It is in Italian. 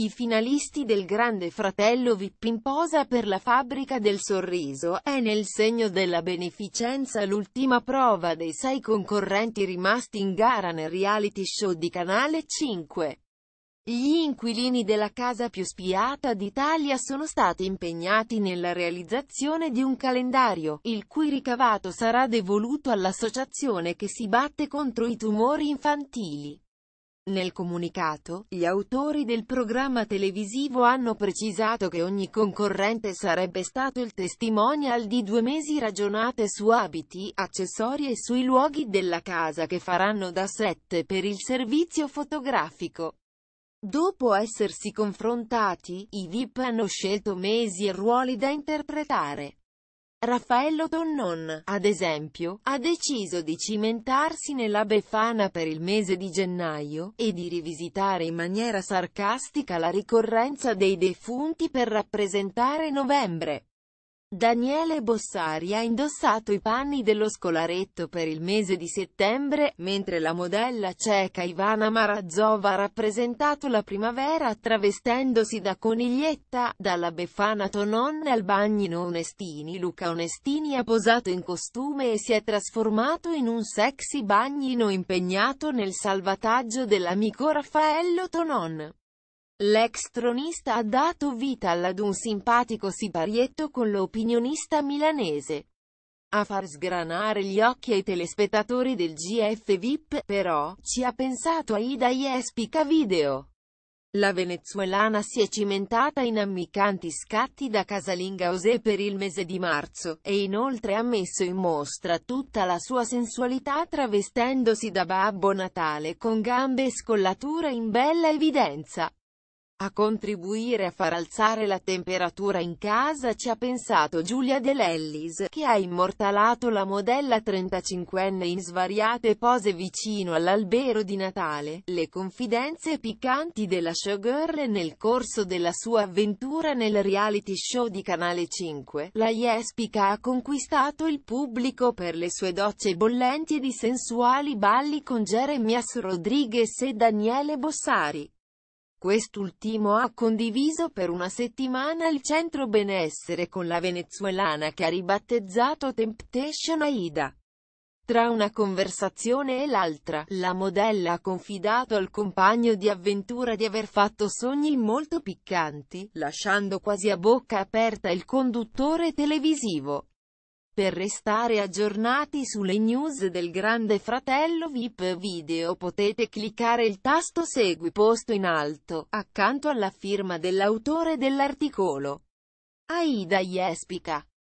I finalisti del Grande Fratello VIP in posa per la Fabbrica del Sorriso è nel segno della beneficenza l'ultima prova dei sei concorrenti rimasti in gara nel reality show di Canale 5. Gli inquilini della casa più spiata d'Italia sono stati impegnati nella realizzazione di un calendario, il cui ricavato sarà devoluto all'associazione che si batte contro i tumori infantili. Nel comunicato, gli autori del programma televisivo hanno precisato che ogni concorrente sarebbe stato il testimonial di due mesi ragionate su abiti, accessori e sui luoghi della casa che faranno da set per il servizio fotografico. Dopo essersi confrontati, i VIP hanno scelto mesi e ruoli da interpretare. Raffaello Tonnon, ad esempio, ha deciso di cimentarsi nella Befana per il mese di gennaio, e di rivisitare in maniera sarcastica la ricorrenza dei defunti per rappresentare novembre. Daniele Bossari ha indossato i panni dello scolaretto per il mese di settembre, mentre la modella ceca Ivana Marazzova ha rappresentato la primavera travestendosi da coniglietta, dalla Befana Tonon al bagnino Onestini. Luca Onestini ha posato in costume e si è trasformato in un sexy bagnino impegnato nel salvataggio dell'amico Raffaello Tonon. L'ex tronista ha dato vita ad un simpatico siparietto con l'opinionista milanese. A far sgranare gli occhi ai telespettatori del GF VIP, però, ci ha pensato Aida Jespica Video. La venezuelana si è cimentata in ammiccanti scatti da casalinga Osè per il mese di marzo, e inoltre ha messo in mostra tutta la sua sensualità travestendosi da Babbo Natale con gambe e scollatura in bella evidenza. A contribuire a far alzare la temperatura in casa ci ha pensato Giulia De Lellis, che ha immortalato la modella 35enne in svariate pose vicino all'albero di Natale. Le confidenze piccanti della showgirl nel corso della sua avventura nel reality show di Canale 5, la Jespica ha conquistato il pubblico per le sue docce bollenti di sensuali balli con Jeremias Rodriguez e Daniele Bossari. Quest'ultimo ha condiviso per una settimana il centro benessere con la venezuelana che ha ribattezzato Temptation Aida. Tra una conversazione e l'altra, la modella ha confidato al compagno di avventura di aver fatto sogni molto piccanti, lasciando quasi a bocca aperta il conduttore televisivo. Per restare aggiornati sulle news del Grande Fratello VIP video potete cliccare il tasto Segui posto in alto, accanto alla firma dell'autore dell'articolo. Aida Jespica